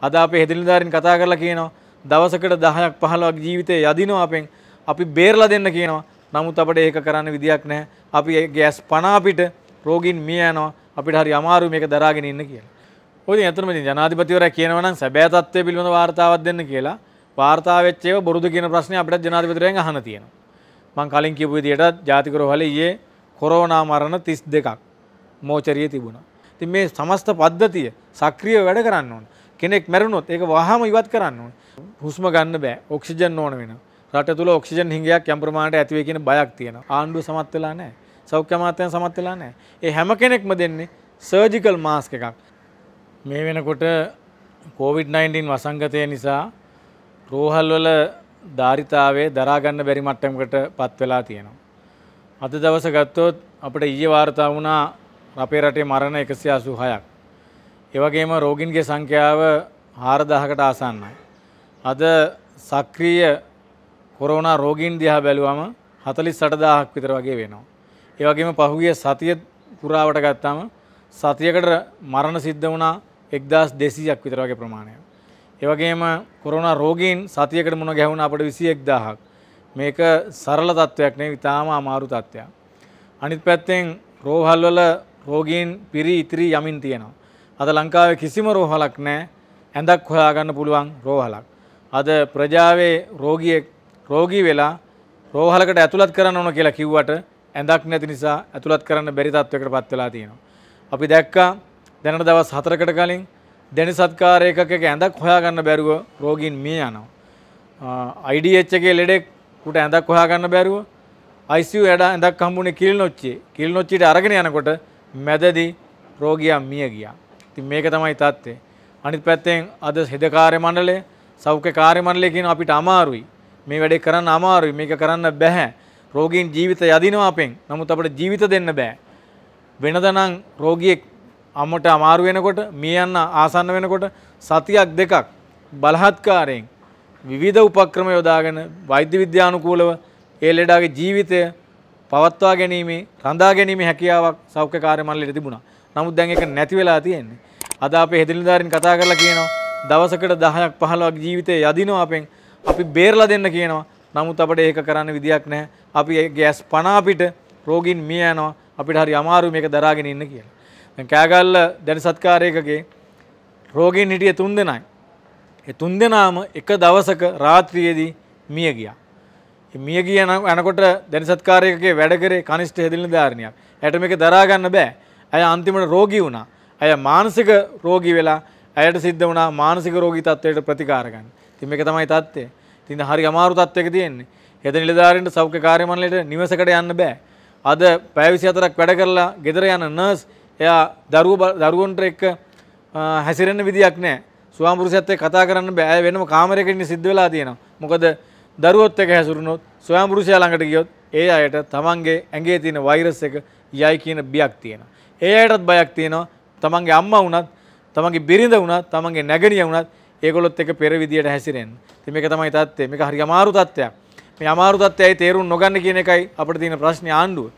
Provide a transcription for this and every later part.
අද අපේ හෙදිලිධාරින් කතා කරලා කියනවා දවසකට 10ක් 15ක් ජීවිතේ යදිනවා අපෙන් අපි බේරලා දෙන්න කියනවා. නමුත් අපිට ඒක කරන්න විදියක් නැහැ. අපි ගෑස් 50 අපිට රෝගීන් මිය යනවා. අපිට හරි අමාරුයි මේක දරාගෙන ඉන්න කියලා. ඔය ඉතින් අතරම ඉතින් ජනාධිපතිවරයා කියනවා නම් සැබෑ තත්ත්වය පිළිබඳ වார்த்தාවක් දෙන්න කියලා. වාර්තා වෙච්ච ඒවා බොරුද කියන ප්‍රශ්නේ අපිට ජනාධිපතිවරයන් අහන්න තියෙනවා. මං කලින් කියපු විදියට ජාතික රෝහලේ ඊයේ කොරෝනා මරණ 32ක් මෝචරිය තිබුණා. ඉතින් මේ සමස්ත පද්ධතිය සක්‍රියව වැඩ කරන්න ඕනේ. කෙනෙක් මැරුණොත් ඒක වහම ඉවත් කරන්න ඕනේ. හුස්ම ගන්න බෑ. ඔක්සිජන් ඕන වෙනවා. රට තුල ඔක්සිජන් හිඟයක් යම් ප්‍රමාණයට ඇති වෙයි කියන බයක් තියෙනවා. ආණ්ඩුව සමත් වෙලා නැහැ. සෞඛ්‍ය අමාත්‍යංශ සමත් වෙලා නැහැ. ඒ හැම කෙනෙක්ම දෙන්නේ සර්ජිකල් මාස්ක් එකක්. මේ වෙනකොට COVID-19 වසංගතය නිසා රෝහල්වල ධාරිතාවේ දරා ගන්න බැරි මට්ටමකට පත් වෙලා තියෙනවා. අද දවස ගත්තොත් අපිට ඊයේ වාර්තා වුණා අපේ රටේ මරණ 186ක්. ඒවගේම රෝගීන්ගේ සංඛ්‍යාව හාරදහකට ආසන්නයි. අද සක්‍රීය කොරෝනා රෝගීන් දිහා බැලුවම හතලිස් සටදාහක් විතර වගේ වෙනවා. ඒවගේම පහුගිය සතිය පුරාවට ගත්තාම සතියකට මරණ සිද්ධ වුණා එක්දස් දෙසීයක් විතර වගේ ප්‍රමාණය. ඒවගේම කොරෝනා රෝගීන් සතියකට මුණ ගැහුණ අපට විසි එක්දාහක් මේක සරල තත්ත්වයක් නේ ඉතාම අමාරු තත්ත්වයක්. අනිත් පැත්තෙන් රෝහල්වල රෝගීන් පිරි ඉතිරි යමින් තියෙනවා. අද ලංකාවේ කිසිම රෝහලක් නැහැ ඇඳක් හොයාගන්න පුළුවන් රෝහලක්. අද ප්‍රජාවේ රෝගියෙක් රෝගී වෙලා රෝහලකට ඇතුළත් කරන්න ඕන කියලා කිව්වට ඇඳක් නැති නිසා ඇතුළත් කරන්න බැරි තත්වයකට පත් වෙලා තියෙනවා. අපි දැක්කා දැනට දවස් 4කට කලින් දෙනි සත්කාර එකක ඇඳක් හොයාගන්න බැරුව රෝගීන් මිය යනවා. IDH එකේ ලෙඩෙකුට ඇඳක් හොයාගන්න බැරුව ICU ඇඩ ඇඳක් හම්බුනේ කිල්නොච්චියේ. කිල්නොච්චියට අරගෙන යනකොට මැදදී රෝගියා මිය ගියා. ඉතින් මේක තමයි තත්ත්වය. අනිත් පැත්තෙන් අද හෙද කාර්ය මණ්ඩලය, සෞඛ්‍ය කාර්ය මණ්ඩලය කියන අපිට අමාරුයි. මේ වැඩේ කරන්න අමාරුයි. මේක කරන්න බෑ. රෝගීන් ජීවිත යදිනවා අපෙන්. නමුත් අපිට ජීවිත දෙන්න බෑ. වෙනද නම් රෝගියෙක් අම්මට අමාරු වෙනකොට, මිය යන්න ආසන්න වෙනකොට සතියක් දෙකක් බලහත්කාරයෙන් විවිධ උපක්‍රම යොදාගෙන වෛද්‍ය විද්‍යානුකූලව ඒ ලෙඩාගේ ජීවිතය පවත්වා ගැනීමේ රඳා ගැනීමේ හැකියාවක් සෞඛ්‍ය කාර්ය මණ්ඩලයට තිබුණා. නමුත් දැන් ඒක නැති වෙලා තියෙන්නේ. අද අපේ හෙදිලිධාරින් කතා කරලා කියනවා දවසකට 10ක් 15ක් ජීවිතේ යදිනවා අපෙන් අපි බේරලා දෙන්න කියනවා. නමුත් අපිට ඒක කරන්න විදියක් නැහැ. අපි ගෑස් 50 පිට රෝගීන් මිය යනවා. අපිට හරි අමාරු මේක දරාගෙන ඉන්න කියලා. දැන් කෑගල්ල දැන සත්කාරයකගේ රෝගීන් හිටිය 3 දෙනයි. ඒ 3 දෙනාම එක දවසක රාත්‍රියේදී මිය ගියා. මිය ගිය යනකොට දැන සත්කාරයකගේ වැඩ කරේ කනිෂ්ඨ හෙදිලිධාරිනියක්. ඇයට මේක දරා ගන්න බෑ. ඇය අන්තිමට රෝගී වුණා. ඇය මානසික රෝගී වෙලා ඇයට සිද්ධ වුණා මානසික රෝගී තත්ත්වයට ප්‍රතිකාර ගන්න. ඉතින් මේක තමයි தත්ත්වය. ඉතින් හරි අමාරු තත්ත්වයක තියෙන්නේ. හෙද නිලධාරීන්ට සෞඛ්‍ය කාර්ය මණ්ඩලයට නිවසකට යන්න බෑ. අද පැය 24ක් වැඩ කරලා ගෙදර යන නර්ස් එයා දරුවෝ දරුවන්ට එක්ක හැසිරෙන්න විදියක් නැහැ. ස්වාමෘෂයත් එක්ක කතා කරන්න බෑ. ඇය වෙනම කාමරයක ඉන්න සිද්ධ වෙලා තියෙනවා. මොකද දරුවොත් එක්ක හැසිරුණොත් ස්වාමෘෂයා ළඟට ගියොත් ඒ අයට තමන්ගේ ඇඟේ තියෙන වෛරස් එක යයි කියන බියක් තියෙනවා. ඒ අයටත් බයක් තියෙනවා. තමන්ගේ අම්මා වුණත් තමන්ගේ බිරිඳ වුණත් තමන්ගේ නැගණිය වුණත් ඒගොල්ලොත් එක පෙර විදියට හැසිරෙන්න. ඉතින් මේක තමයි தත්ත්වය. මේක හරි අමාරු தත්ත්වයක්. මේ අමාරු தත්ත්වයයි තේරුම් නොගන්න කියන එකයි අපිට තියෙන ප්‍රශ්නේ ආණ්ඩුව.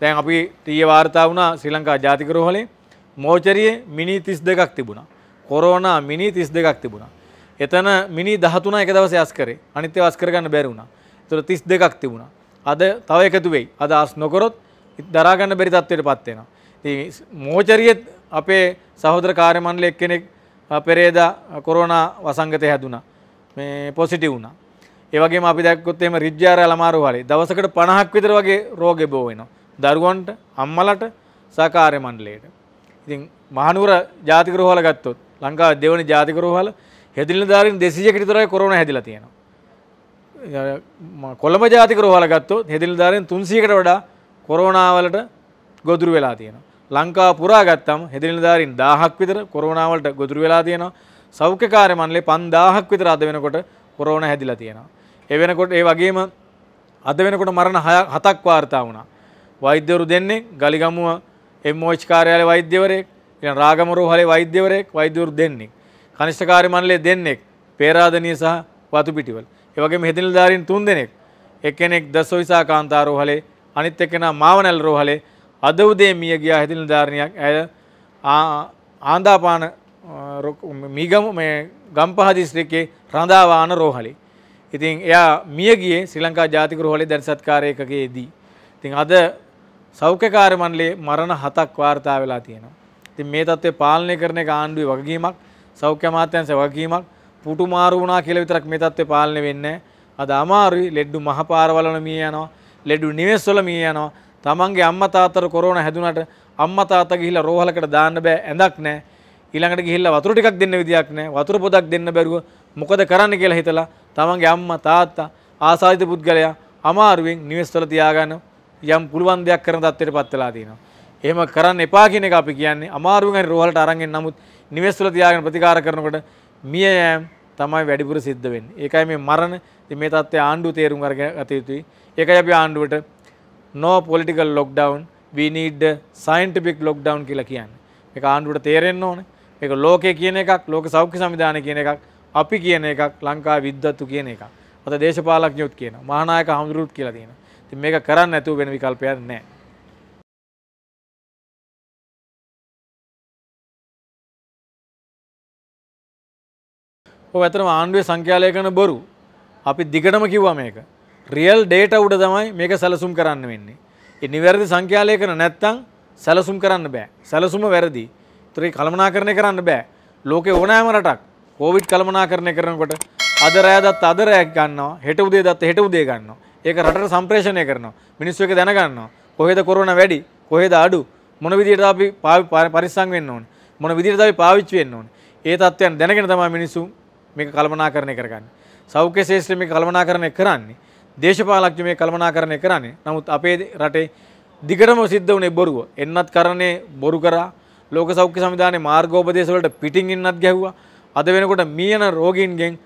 දැන් අපි ඊයේ වාර්තා වුණා ශ්‍රී ලංකා ජාතික රෝහලේ මෝචරියේ මිනි 32ක් තිබුණා. කොරෝනා මිනි 32ක් තිබුණා. එතන මිනි 13 එක දවසේ අස් කරේ. අනිත් ඒවා අස් කරගන්න බැරි වුණා. ඒතර 32ක් තිබුණා. අද තව එකතු වෙයි. අද අස් නොකරොත් දරාගන්න බැරි තත්ත්වයට පත් වෙනවා. මෝචරියත් අපේ සහෝදර කාර්යමණ්ඩල එක්කෙනෙක් පෙරේද කොරෝනා වසංගතය හැදුනා. මේ පොසිටිව් වුණා. ඒ වගේම අපි දැක්කොත් එහෙම රිජ්ජාර අලමාරු වලේ දවසකට 50ක් විතර වගේ රෝග එබෝ වෙනවා. දරුවන්ට, අම්මලට, සහකාර්ය මණ්ඩලයට. ඉතින් මහනුවර ජාතික රෝහල ගත්තොත් ලංකාවේ දෙවනි ජාතික රෝහල හෙදිලිනදාරින් 200කට විතරයි කොරෝනා හැදිලා තියෙනවා. කොළඹ ජාතික රෝහල ගත්තොත් හෙදිලිනදාරින් 300කට වඩා කොරෝනා වලට ගොදුරු වෙලා තියෙනවා. ලංකා පුරා ගත්තම හෙදිනිලධාරීන් 1000ක් විතර කොරෝනා වලට ගොදුරු වෙලා තියෙනවා. සෞඛ්‍ය කාර්ය මණ්ඩලේ 5000ක් විතර අද වෙනකොට කොරෝනා හැදිලා තියෙනවා. ඒ වෙනකොට ඒ වගේම අද වෙනකොට මරණ 7ක් වාර්තා වුණා. වෛද්‍යවරු දෙන්නේ ගලිගමුව MOH කාර්යාලයේ වෛද්‍යවරයෙක්, ඊළඟ රාගම රෝහලේ වෛද්‍යවරයෙක්, වෛද්‍යවරු දෙන්නේ. කනිෂ්ඨ කාර්ය මණ්ඩලයේ දෙන්නේ පේරාදෙණිය සහ වතුපිටිවල. ඒ වගේම හෙදිනිලධාරීන් 3 දෙනෙක් එක්කෙනෙක් දසොයිසා කාන්තාරෝහලේ අනිත් එක්කෙනා මාවනල් රෝහලේ අද උදේ මිය ගියා හෙදින ධාරණයක් ඇය ආන්දාපාන මීගම මේ ගම්පහ දිස්ත්‍රික්කේ රඳාවාන රෝහලේ. ඉතින් එයා මිය ගියේ ශ්‍රී ලංකා ජාතික රෝහලේ දැන් සත්කාර ඒකකයේදී. ඉතින් අද සෞඛ්‍යකාර මණ්ඩලයේ මරණ හතක් වාර්තා වෙලා තියෙනවා. ඉතින් මේ தත්ත්වය පාලනය කරන එක ආණ්ඩුවේ වගකීමක්, සෞඛ්‍ය අමාත්‍යාංශයේ වගකීමක්, පුටු මාරු වුණා කියලා විතරක් මේ தත්ත්වය පාලනය වෙන්නේ නැහැ. අද අමාරුයි ලෙඩ්ඩු මහපාරවලම මිය යනවා, ලෙඩ්ඩු නිවෙස්වල මිය යනවා. තමන්ගේ අම්මා තාත්තට කොරෝනා හැදුනට අම්මා තාත්තා ගිහිල්ලා රෝහලකට දාන්න බෑ ඇඳක් නැහැ. ඊළඟට ගිහිල්ලා වතුර ටිකක් දෙන්න විදියක් නැහැ. වතුර පොදක් දෙන්න බැරුව මොකද කරන්න කියලා හිතලා තමන්ගේ අම්මා තාත්තා ආසාදිත පුද්ගලයා අමාරුවෙන් නිවෙස්වල තියාගන්න යම් පුළුවන් දෙයක් කරන තත්ත්වයටපත් වෙලා තියෙනවා. එහෙම කරන්න එපා කියන එක අපි කියන්නේ අමාරුවෙන් හරි රෝහලට අරන් එන්න නමුත් නිවෙස්වල තියාගෙන ප්‍රතිකාර කරනකොට මිය යෑම තමයි වැඩිපුර සිද්ධ වෙන්නේ. ඒකයි මේ මරණ ඉතින් මේ தත්ත්වය ආණ්ඩුව තේරුම් අරගත යුතුයි. ඒකයි අපි ආණ්ඩුවට no political lockdown we need scientific lockdown කියලා කියන්න එක ආණ්ඩුවට තේරෙන්න්න ඕන එක ලෝකය කියන එකක් ලෝක සෞඛ්‍ය සවිධාන කියන එකක් අපි කියන එකක් ලංකා විද්වත්තු කියන එක අත දේශපාලක් යුත් කියන මහනායක හමුදුරුත් කියලා තියෙන ති මේක කරන්න ඇතුව වෙන විකල්පයක් නෑ ඇතරම ආණ්ඩුවේ සංඛ්‍යාලය කන බොරු අපි දිගටම කිව්වා මේක රියල් ඩේට උඩ තමයි මේක සැලසුම් කරන්න වෙන්නේ. ඒ නිවැරදි සංඛ්‍යාලේඛන නැත්තම් සැලසුම් කරන්න බෑ. සැලසුම වැරදි. ඒතරේ කළමනාකරණය කරන්න බෑ. ලෝකේ ඕනෑම රටක් කොවිඩ් කළමනාකරණය කරනකොට අද රෑ දත් අද රෑ ගන්නවා, හෙට උදේ දත් හෙට උදේ ගන්නවා. ඒක රටට සම්ප්‍රේෂණය කරනවා. මිනිස්සු එක දැනගන්නවා. කොහෙද කොරෝනා වැඩි, කොහෙද අඩු, මොන විදිහට අපි පරිස්සම් වෙන්න ඕනේ. මොන විදිහට අපි පාවිච්චි වෙන්න ඕනේ. ඒ தත්ත්වයන් දැනගෙන තමයි මිනිස්සු මේක කළමනාකරණය කරගන්නේ. සෞඛ්‍ය ශාස්ත්‍රය මේක කළමනාකරණය කරන්නේ. දේශපාලක්ඥ මේ කළමනාකරණය කරන්නේ නමුත් අපේ රටේ දිගටම සිද්ධ වනේ බොරුව එන්නත් කරන්නේ බොරු කරා ලෝක සෞඛ්‍ය සමිධානය මාර්ගෝපදේශවලට පිටින් ඉන්නත් ගැහ්වා අද වෙනකොට මියන රෝගීන්ගෙන්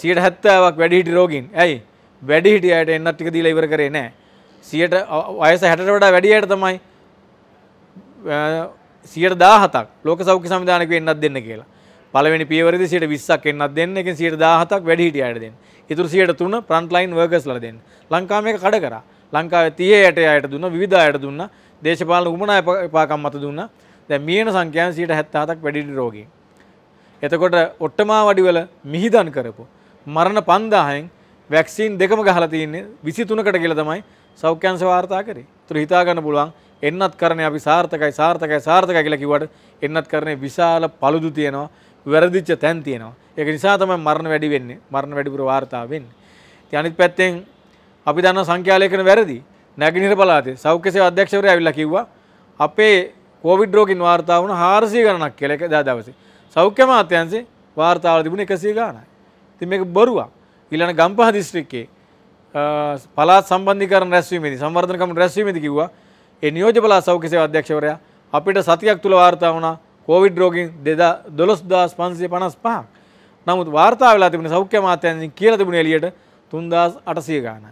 සියට හැත්තාවක් වැඩිහිටි රෝගීන් ඇයි වැඩිහිටි අයට එන්නත් ටික දීලා ඉවර කරේ නෑ සියට වයස හැටට වඩා වැඩියට තමයි සියට දාහතක් ලෝක සෞඛ්‍ය සමිධානක එන්නත් දෙන්න කියලා පළවෙනි පියවරදි සියට විස්සක් එන්නත් දෙන්න එකෙන් සියට දාහතක් වැඩිහිටි අයට දෙන්න ඉතුර සියට තුන්න ප්‍රන්ට්ලයින් වර්ගස් ලද දෙන්න ලංකාම එක කඩ කර ලංකාව තිය යට අයට දුන්න විධායට දුන්න දේශපාලන උමනා එපාකම් මත දුන්න දැ මියන සංඛ්‍යයන් සියට හැත්තාතක් වැඩිඩි රෝගී. එතකොට ඔට්ටමා වඩිවල මිහිදන් කරපු. මරණ පන්දාහෙන් වැක්සිීන් දෙකම ගහල තියන්නේ විසි තුනකට කියල තමයි සෞඛ්‍යන්ස වාර්තා කර තුර හිතාගන්න පුළුවන් එන්නත් කරන අපි සාර්ථකයි සාර්ථකයි සාර්ථක කියලකිවට එන්නත් කරනේ විශාල පළුදු තියෙනවා වැරදිච්ච තැන් තියෙනවා ඒක නිසා තමයි මරණ වැඩි වෙන්නේ මරණ වැඩිපුර වාර්තා වෙන්නේ. අනිත් පැත්තෙන් අපි දන්න සංඛ්‍යාලේඛන වැරදි. නැගිනිර පළාතේ සෞඛ්‍ය සේවා අධ්‍යක්ෂවරයා ඇවිල්ලා කිව්වා අපේ කොවිඩ් රෝගින් වාර්තා වුණ 400 ගණනක් කියලා ඒක දා දවසේ. සෞඛ්‍ය අමාත්‍යාංශේ වාර්තා වල තිබුණේ 100 ගණනයි. ඉතින් මේක බොරුවක්. ඊළඟ ගම්පහ දිස්ත්‍රික්කයේ පළාත් සම්බන්ධීකරණ රැස්වීමේදී සංවර්ධන කමිටු රැස්වීමේදී කිව්වා ඒ නියෝජ්‍ය පළාත් සෞඛ්‍ය සේවා අධ්‍යක්ෂවරයා අපිට සතියක් තුල වාර්තා වුණා කොවිඩ් රෝගීන් 2 12555ක්. නමුත් වාර්තා වෙලා තිබෙන සෞඛ්‍ය මාත්‍යන්සින් කියලා තිබුණේ එළියට 3800 ගානයි.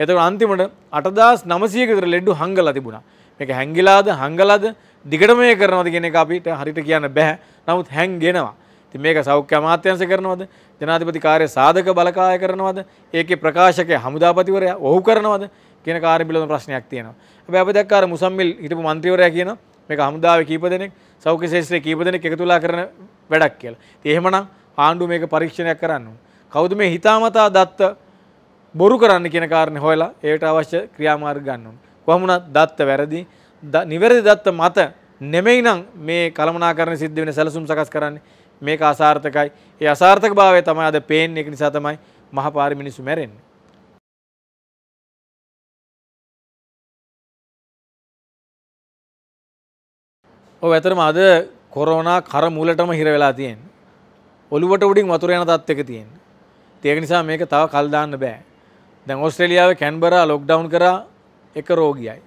එතකොට අන්තිමට 8900 කට ලෙඩු හංගලා තිබුණා. මේක හැංගිලාද හංගලාද දිගට මේ කරනවද කියන එක අපිට හරියට කියන්න බෑ. නමුත් හැංගෙනවා. ඉතින් මේක සෞඛ්‍ය අමාත්‍යංශ කරනවද? ජනාධිපති කාර්ය සාධක බලකාය කරනවද? ඒකේ ප්‍රකාශකයා හමුදාපතිවරයා ඔහු කරනවද? කියන කාර්ය පිළිබඳ ප්‍රශ්නයක් තියෙනවා. හැබැයි අපි දැක්කාර මුසම්මිල් හිටපු മന്ത്രിවරයා කියනවා මේක හමුදාවේ කීප දෙනෙක් සෞඛ්‍ය ශාස්ත්‍රයේ කීප දෙනෙක් එකතුලා කරන වැඩක් කියලා. ඉතින් එහෙමනම් ආණ්ඩුව මේක පරීක්ෂණයක් කරන්න. කවුද මේ හිතාමතා දත්ත බොරු කරන්න කියන කාරණේ හොයලා ඒට අවශ්‍ය ක්‍රියාමාර්ග ගන්න ඕනේ. කොහොමුණත් දත්ත වැරදි නිවැරදි දත්ත මත නෙමෙයි නම් මේ කළමනාකරණ සිද්ධ වෙන සැලසුම් සකස් කරන්නේ. මේක අසාර්ථකයි. ඒ අසාර්ථක භාවය තමයි අද පේන්නේ ඒක නිසා තමයි මහපාරි මිනිස්සු මැරෙන්නේ. ඔව් ඇතරම අද කොරෝනා කර මූලටම හිර වෙලා තියෙන්නේ. ඔලුවට උඩින් වතුර යන තත් එක තියෙන. තියක නිසා මේක තව කල්දාන්න බෑ දැන් ඔස්ට්‍රලියාව කැන්බර ලොක්ඩවන් කර එක රෝගියයි.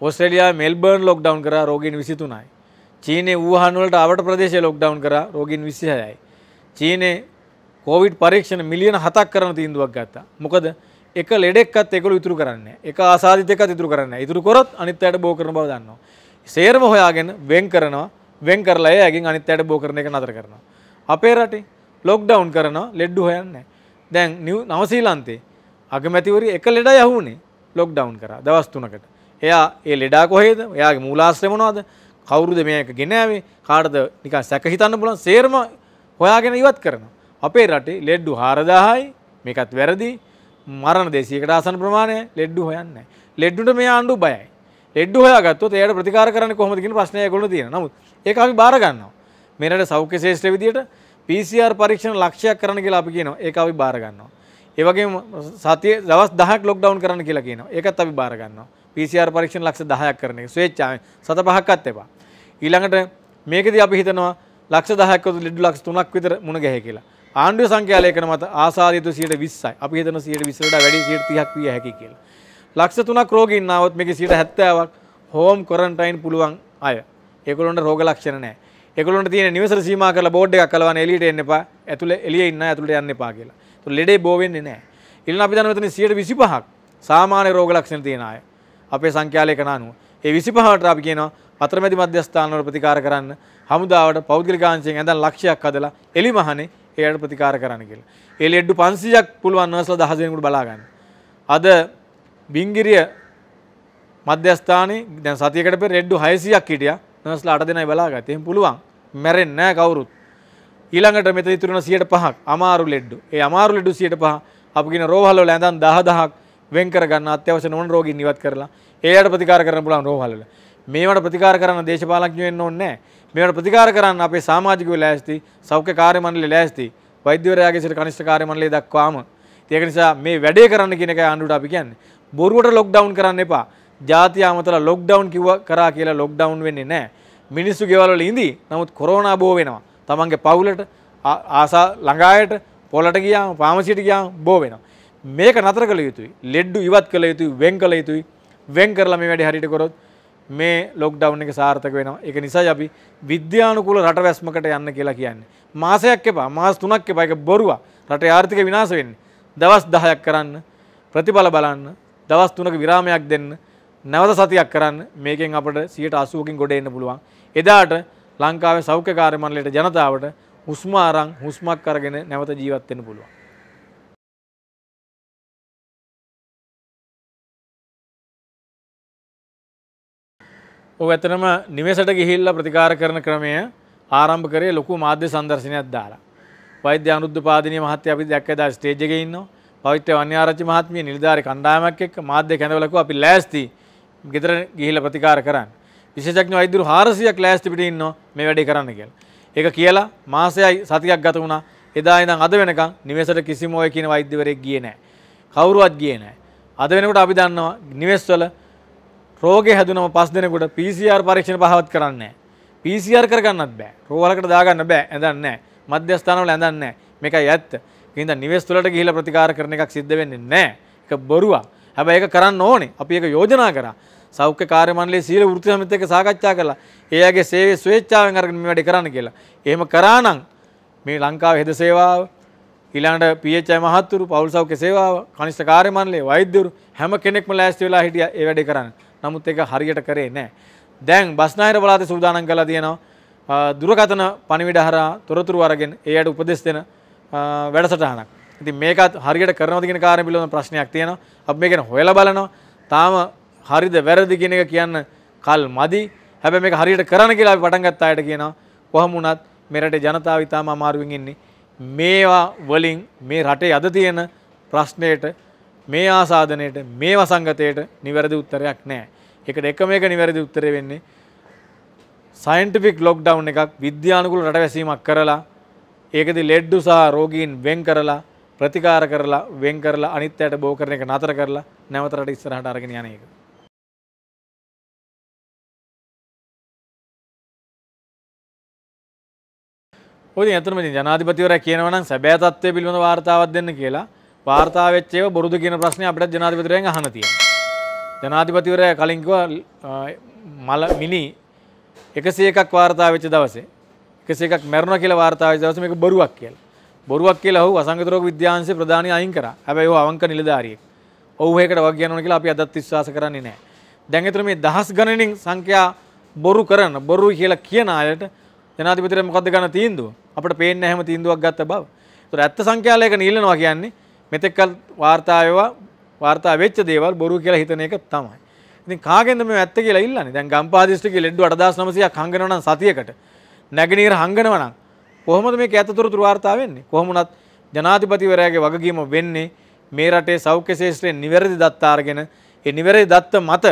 ඔස්ට්‍රලයා මෙල්බර්න් ලොක්ඩවන් කර රෝගින් විසිතුනයි. චීනය වූහන්වලට අවට ප්‍රදේශය ලොක්ඩවන් කර රෝගින් විසිහයයි. චීනය කෝවිඩ් පරීක්ෂණ මිලියන හතක් කරන තිීන්දුවක් ගත්තා. මොකද එක ලෙඩෙක්ත් එකකු ඉතුරු කරන්න එක ආසාධිතක ඉතුරු කරන්න ඉතුරු කොත් අනිත් අයට බෝ කරන බව දන්නවා. සේරම හොයාගෙන වෙන් කරනවා වෙන් කරලා ඇගින් අනිත් අයට බෝ කරන එක නතර කරනවා. අපේ රටේ ලොක්ඩවුන් කරනවා ලෙඩ්ඩු හොයන්න දැන් නිව නවසීලන්තේ අගමැතිවරි එක ලෙඩ යහුනේ ලොක්ඩවුන් කරා දවස් තුනකට එයා ඒ ලෙඩා කොහේද එයාගේ මූලාශ්‍රය මොනවද කවුරුද මේක ගෙනාවේ කාටද නිකන් සැක හිතන්න පුළුවන් සේරම හොයාගෙන ඉවත් කරනවා අපේ රටේ ලෙඩ්ඩු 4000යි මේකත් වැරදි මරණ දෙසීකට ආසන ප්‍රමාණය ලෙඩ්ඩු හොයන්න ලෙඩ්ඩුට මේ ආණ්ඩු බයයි ලෙඩ්ඩු හොයාගත්තොත් එයාට ප්‍රතිකාර කරන්න කොහොමද කියන ප්‍රශ්නය ඒගොල්ලෝ තියෙනවා නමුත් ඒක අපි බාර ගන්නවා මෙරට සෞඛ්‍ය ශේෂත්‍ර විදියට PCR පරීක්ෂණ ලක්ෂයක් කරන්න කියලා අපි කියනවා. ඒක අපි බාර ගන්නවා. ඒ වගේම සතිය දවස් 10ක් ලොක්ඩවුන් කරන්න කියලා කියනවා. ඒකත් අපි බාර ගන්නවා. PCR පරීක්ෂණ ලක්ෂ 10ක් කරන එක ස්වේච්ඡාවෙන් සත පහක්වත් එපා. ඊළඟට මේකදී අපි හිතනවා ලක්ෂ 10ක් වතු ලෙඩු ලක්ෂ 3ක් විතර මුණ ගැහේ කියලා. ආණ්ඩුවේ සංඛ්‍යාලේඛන මත ආසාරිතු 120යි. අපි හිතන 120 වඩා වැඩි 130ක් විය හැකි කියලා. ලක්ෂ 3ක් රෝගීන් ආවොත් මේකේ 70ක් හෝම් ක්වොරන්ටයින් පුළුවන් අය. ඒගොල්ලොන්ට රෝග ලක්ෂණ නැහැ. එකකුලට තිය නිවස සීම කල බෝඩ් එකක් කලවන එලිට එන්න එපා ඇතුළ එලිය ඉන්න ඇතුළට යන්න එපා කියලා ලෙඩේ බෝවෙන්නේ නෑ ඉල්න්න අපි තනවතන සියට විසි පහක් සාමාන්‍ය රෝගලක්ෂණ තියෙන අය අපේ සංඛ්‍යාලය කනානුව ඒ විසි පහට අපි කියන අත්‍රමැති මධ්‍යස්ථානවල ප්‍රතිකාර කරන්න හමුදාවට පෞද්ගලිකාංශයෙන් ඇඳන් ලක්ෂයක් හදලා එලි මහනේ ඒයට ප්‍රතිකාර කරන්න කියලා. ඒ ලෙඩ්ඩු 500ක් පුළුවන් නර්ස්ලා 10 දෙනෙකුට බලා ගන්න. අද බිංගිරිය මධ්‍යස්ථානයේ දැන් සතියකට පෙර ලෙඩ්ඩු 600ක් හිටියා. නස්ලා අට දෙනයි බලාගතයෙන් පුළුවන් මැරෙන් නෑ කවුරුත් ඊළඟට මෙත ඉතුරුණ සියට පහක් අමාරු ලෙඩ්ඩු ඒ අමාරු ලෙඩු සියට පහ අපගෙන රෝහල්ල ඇඳන් දහදහක් වෙන්කරගන්න අත්‍යවශ නොන් රෝගී නිවත් කරලා ඒයට ප්‍රතිකාර කරන පුලන් රෝහල්ල මේවට ප්‍රතිකාර කරන්න දේශපාලක්ඥවෙන්න ඕන්නෑ මේට ප්‍රතිකාර කරන්න අපේ සාමාජිකව ලෑස්ති සෞඛ්‍ය කාරමණලි ලෑස්ති වෛද්‍යවරයාගේ සිට කනිෂ්ඨ කාරමණලේ දක්වාම ඒක නිසා මේ වැඩේ කරන්න කියන එක අන්ඩුට අපි කියන්නේ බොරුවට ලොක් ඩවුන් කරන්න එපා ජාති අමතලා ලොක්ඩවුන් කිව්ව කරා කියලා ලොක්ඩවුන් වෙන්නේ නැහැ. මිනිස්සු ගෙවල් වල ඉඳි. නමුත් කොරෝනා බෝ වෙනවා. තමන්ගේ පවුලට ආසා ළඟායට පොලට ගියාම පාමසියට ගියාම බෝ වෙනවා. මේක නතර කළ යුතුයි. ලෙඩ්ඩු ඉවත් කළ යුතුයි, වෙන් කළ යුතුයි. වෙන් කරලා මේ වැඩේ හරියට කරොත් මේ ලොක්ඩවුන් එක සාර්ථක වෙනවා. ඒක නිසායි අපි විද්‍යානුකූල රටවැස්මකට යන්න කියලා කියන්නේ. මාසයක් එපා, මාස 3ක් එපා. ඒක බොරුවක්. රටේ ආර්ථිකය විනාශ වෙන්නේ. දවස් 10ක් කරන්න, ප්‍රතිඵල බලන්න, දවස් 3ක විරාමයක් දෙන්න. නැවත සතියක් කරන්න මේකෙන් අපට සියට අසුවකින් ගොඩ එන්න පුළුවන්. එදාට ලංකාවේ සෞඛ්‍ය කාර්යමණ්ඩලයට ජනතාවට හුස්ම අරන් හුස්මක් අරගෙන නැවත ජීවත් වෙන්න පුළුවන්. ඔය ඇත්තටම නිවෙසට ගිහිල්ලා ප්‍රතිකාර කරන ක්‍රමය ආරම්භ කරේ ලොකු මාධ්‍ය සංදර්ශනයක් දාලා. වෛද්‍ය අනුද්දපාදිනී මහත්තයා අපි දැක්ක දා ස්ටේජ් එකේ ඉන්නවා. පවිත්‍ර වන්‍යාරච්චි මහත්මිය නිලධාරී කණ්ඩායමක් එක්ක මාධ්‍ය කැඳවලකෝ අපි ලෑස්ති ගෙදර ගිහිල ප්‍රතිකාර කරන්න විශේෂඥ වෛද්‍යරු 400ක් ලෑස්ති පිට ඉන්නවා මේ වැඩේ කරන්න කියලා. ඒක කියලා මාසයයි සතියක් ගත වුණා. එදා ඉඳන් අද වෙනකන් නිවෙසට කිසිම ඔය කියන වෛද්‍යවරයෙක් ගියේ නැහැ. කවුරුවත් ගියේ නැහැ. අද වෙනකොට අපි දන්නවා නිවෙස්වල රෝගේ හැදුනම පස් දිනකට PCR පරීක්ෂණ පහවත් කරන්නේ නැහැ. PCR කරගන්නත් බෑ. රෝවලකට දාගන්න බෑ. ඇඳන්නේ නැහැ. මධ්‍යස්ථානවල ඇඳන්නේ නැහැ. මේකයි ඇත්ත. ඒ නිසා නිවෙස් තුලට ගිහිලා ප්‍රතිකාර කරන එකක් සිද්ධ වෙන්නේ නැහැ. ඒක බොරුවක්. හැබ ඒක කරන්න ඕනේ අපි ඒක යෝජනා කරා සෞඛ්‍ය කාර්යමණ්ඩලයේ සීල වෘත්ති සමිතිය එක්ක සාකච්ඡා කළා. ඒ අයගේ සේවය ස්වේච්ඡාවෙන් අරගෙන මේ වැඩේ කරන්න කියලා. එහෙම කරා නම් මේ ලංකාවේ හෙද සේවාව ඊළඟට PHI මහත්තුරු පෞල් සෞඛ්‍ය සේවාව කනිෂ්ඨ කාර්යමණ්ඩලයේ වෛද්‍යවරු හැම කෙනෙක්ම ලෑස්ති වෙලා හිටියා ඒ වැඩේ කරන්න. නමුත් ඒක හරියට කරේ නැහැ. දැන් බස්නාහිර පළාතේ සූදානම් කළා තියෙනවා දුරකථන පණිවිඩ හරහා තොරතුරු අරගෙන ඒ අයට උපදෙස් දෙන වැඩසටහනක්. ඉතින් මේකත් හරියට කරනවද කියන කාරණය පිළිබඳ ප්‍රශ්නයක් තියෙනවා. අපි මේක ගැන හොයලා බලනවා. තාම හරිද වැරදි කියන එක කියන්න කල් මදි. හැබැයි මේක හරියට කරන්න කියලා අපි පටන් ගත්ත අයට කියනවා. කොහොම වුණත් මේ රටේ ජනතාව ඉතාම අමාරුවෙන් ඉන්නේ. මේවා වලින් මේ රටේ අද තියෙන ප්‍රශ්නයට මේ ආසාදනයට මේ වසංගතයට නිවැරදි උත්තරයක් නැහැ. ඒකට එකම එක නිවැරදි උත්තරේ වෙන්නේ සයින්ටිෆික් ලොක්ඩවුන් එකක් විද්‍යානුකූල රට වැසීමක් කරලා ඒකදී ලෙඩ්ඩු සහ රෝගීන් වෙන් කරලා ප්‍රතිකාර කරලා වෙන් කරලා අනිත් අයට බෝ කරන එක නතර කරලා නැවත රට ඉස්සරහට අරගෙන යන එක. ඔය ඇතනම ජනාධිපතිවරයා කියනවා නම් සැබෑ තත්ත්වය පිළිබඳ වார்த்தාවක් දෙන්න කියලා වාර්තා වෙච්ච ඒවා බොරුද කියන ප්‍රශ්නේ අපිට ජනාධිපතිවරයන් අහන්න තියෙනවා. ජනාධිපතිවරයා කලින් කිව්වා මල මිනි 101ක් වාර්තා වෙච්ච දවසේ 101ක් මැරුණා කියලා වාර්තා වෙච්ච දවසේ මේක බොරුවක් කියලා. බොරුවක් කියලා ඔහු අසංගතරෝග විද්‍යාංශයේ ප්‍රධානී අයින් කරා. හැබැයි ඔහු අවංක නිලධාරියෙක්. ඔහු ඒකට වග කියනවා කියලා අපි අදත් විශ්වාස කරන්නේ නැහැ. දැන් ඊතර මේ දහස් ගණනින් සංඛ්‍යා බොරු කරන බොරු කියලා කියන අයට ජනාධිපතිරේ මොකද්ද ගන්න තීන්දුව? අපිට පේන්නේ නැහැ හැම තීන්දුවක් ගත්ත බව. ඒතර ඇත්ත සංඛ්‍යාලයක නීලනවා කියන්නේ මෙතෙක්කල් වාර්තා වේවා වාර්තා වෙච්ච දේවල් බොරු කියලා හිතන එක තමයි. ඉතින් කාගෙන්ද මේ ඇත්ත කියලා ඉල්ලන්නේ? දැන් ගම්පහ දිස්ත්‍රික්කයේ ලෙඩ් 8900ක් හංගනවා නම් සතියකට. නැගනීර හංගනවා නම් කොහොමද මේක ඇතතුරතුරු වාර්තා වෙන්නේ? කොහොමුණත් ජනාධිපතිවරයාගේ වගකීම වෙන්නේ මේ රටේ සෞඛ්‍ය ශාස්ත්‍රයෙන් නිවැරදි දත්ත අරගෙන ඒ නිවැරදි දත්ත මත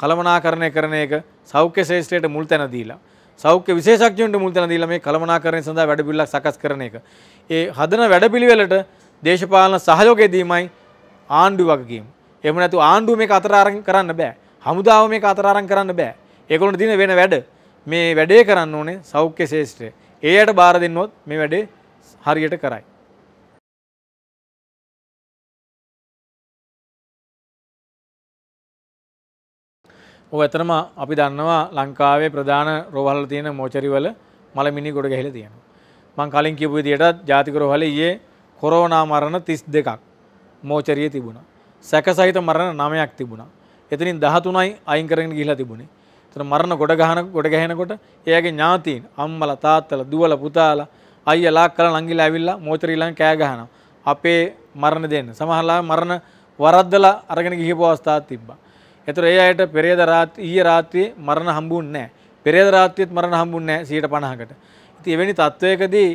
කළමනාකරණය කරන එක සෞඛ්‍ය ශාස්ත්‍රයට මුල් තැන දීලා සෞඛ්‍ය විශේෂඥයන්ට මුල් තැන දීලා මේ කළමනාකරණය සඳහා වැඩපිළිවෙලක් සකස් කරන එක. ඒ හදන වැඩපිළිවෙලට දේශපාලන සහයෝගය දීමයි ආණ්ඩු වගකීම. එහෙම නැතු ආණ්ඩුව මේක අතරාරම් කරන්න බෑ. හමුදාව මේක අතරාරම් කරන්න බෑ. ඒගොල්ලෝ දින වෙන වැඩ මේ වැඩේ කරන්න ඕනේ සෞඛ්‍ය ශාස්ත්‍රය. ඒ අයට බාර දෙන්නොත් මේ වැඩේ හරියට කරයි. ඔය ඇතරම අපි දන්නවා ලංකාවේ ප්‍රධාන රෝහල් තියෙන මෝචරිවල මල මිනි ගොඩ ගැහිලා තියෙනවා. මං කලින් කියපු විදිහට ජාතික රෝහලේ ඊයේ කොරෝනා මරණ 32ක් මෝචරියේ තිබුණා. සැකසහිත මරණ 9ක් තිබුණා. එතනින් 13යි අයින් කරගෙන ගිහිලා තිබුණේ. තර මරණ ගොඩ ගහන ගොඩ ගැහෙනකොට ඒගේ ඥාතීන් අම්මල තාත්තල දුවල පුතාල අයියලා කල ලංගිල ඇවිල්ලා මෝචරීලන් කෑ ගහනවා. අපේ මරණ දෙන්න. සමහරලා මරණ වරද්දලා අරගෙන ගිහිපු අවස්ථාවක් තිබ්බා. ඒතර ඒ අයට පෙරේද රාත් ඊයේ රාත්‍රියේ මරණ හම්බුන්නේ නැහැ. පෙරේද රාත්‍රියේත් මරණ හම්බුන්නේ නැහැ 150කට. ඉතින් එවැනි තත්වයකදී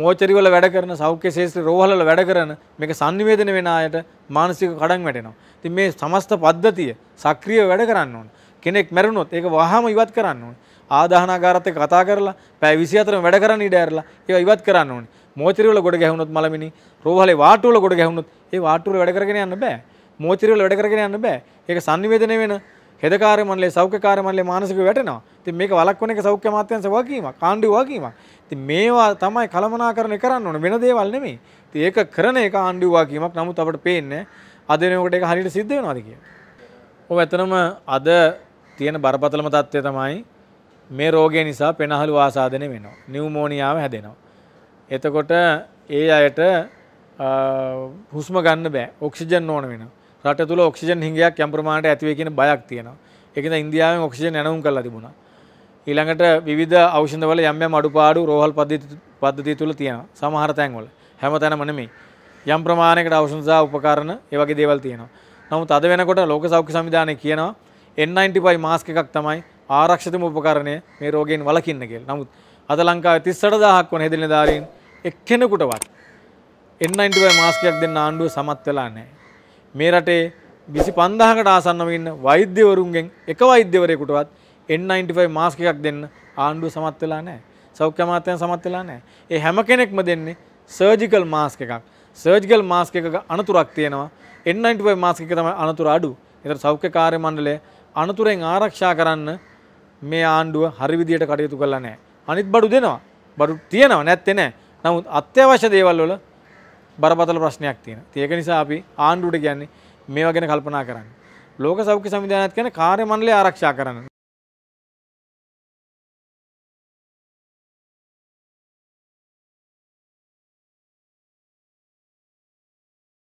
මෝචරිවල වැඩ කරන සෞඛ්‍ය ශේෂ්ත්‍ර රෝහලවල වැඩ කරන මේක sannivedana වෙන අයට මානසික කඩන් වැටෙනවා. ඉතින් මේ සමස්ත පද්ධතිය සක්‍රියව වැඩ කරන්න ඕන. කෙනෙක් මැරුණොත් ඒක වහාම ඉවත් කරන්න ඕනේ. ආදාහනාගාරත් එක්ක කතා කරලා පැය 24ම වැඩ කරන්න ඉඩ ඇරලා ඒවා ඉවත් කරන්න ඕනේ. මෝචරි වල ගොඩ ගැහුනොත් මලමිනි, රෝහලේ වාටු වල ගොඩ ගැහුනොත් ඒ වාටු වල වැඩ කරගෙන යන්න බෑ. මෝචරි වල වැඩ කරගෙන යන්න බෑ. ඒක sannivedanaya වෙන හෙදකාරය මණ්ඩලයේ සෞඛ්‍යකාරය මණ්ඩලයේ මානසික වැටෙනවා. ඉතින් මේක වළක්වන එක සෞඛ්‍ය අමාත්‍යාංශ වගකීමක්, ආණ්ඩුවේ වගකීමක්. ඉතින් මේවා තමයි කලමනාකරණය කරන්න ඕනේ වෙන දේවල් නෙමෙයි. ඉතින් ඒක කරන එක ආණ්ඩුවේ වගකීමක්. නමුත් අපිට පේන්නේ අද වෙනකොට ඒක හරියට සිද්ධ වෙනවද කියලා. ඔව් ඇත්තනම අද තියෙන බරපතලම තත්ත්වය තමයි මේ රෝගය නිසා පෙනහළු ආසාදනය වෙනවා. නිව්මෝනියාව හැදෙනවා. එතකොට ඒ අයට හුස්ම ගන්න බෑ ඔක්සිජන් ඕන වෙන රට තුළ ඔක්සිජන් හිගයක් යම්ප්‍රමාණයට ඇතිවේ කියෙන බයක් තියෙනවා එකද ඉන්දියාවෙන් ඔක්සිජන් නැනවුම් කලා තිබුණා ඊළඟට විධ අවෂදවල යම්ය මඩුපාඩු රෝහල් පද්ධති තුළ තියෙන සමහර තැන්වල හැම තැන මනමේ යම් ප්‍රමාණයකට අවසුන්සා උපකාරණ ඒවගේ දේවල් තියෙනවා නමුත් අද වෙනකොට ලෝක සෞඛ්‍ය සවිධානය කියනවා N95 මාස්ක එකක් තමයි ආරක්ෂිතම උපකරණය මේ රෝගයෙන් වළකින්න කියලා. නමුත් අද ලංකාවේ 38000ක් වන හෙදින දාරීන් එක්කෙනෙකුටවත් N95 මාස්කයක් දෙන්න ආණ්ඩුව සමත් වෙලා නැහැ. මේ රටේ 25000කට ආසන්නව ඉන්න වෛද්‍යවරුන්ගෙන් එක වෛද්‍යවරයෙකුටවත් N95 මාස්ක එකක් දෙන්න ආණ්ඩුව සමත් වෙලා නැහැ. සෞඛ්‍ය අමාත්‍යාංශ සමත් වෙලා නැහැ. ඒ හැම කෙනෙක්ම දෙන්නේ සර්ජිකල් මාස්ක එකක්. සර්ජිකල් මාස්ක එකක අනතුරක් තියෙනවා. N95 මාස්ක එක තමයි අනතුර අඩු. ඒතර සෞඛ්‍ය කාර්ය මණ්ඩලය අනතුරෙන් ආරක්ෂා කරන්න මේ ආණ්ඩුව හරි විදියට කටයුතු කරලා නැහැ. අනිත් බඩු දෙනවා. බඩු තියෙනවා නැත්තේ නැහැ. නමුත් අත්‍යවශ්‍ය දේවල් වල බරපතල ප්‍රශ්නයක් තියෙනවා. ඒක නිසා අපි ආණ්ඩුවට කියන්නේ මේවා ගැන කල්පනා කරන්න. ලෝක සෞඛ්‍ය සංවිධානයත් කියන්නේ කාර්ය මණ්ඩලය ආරක්ෂා කරන්න.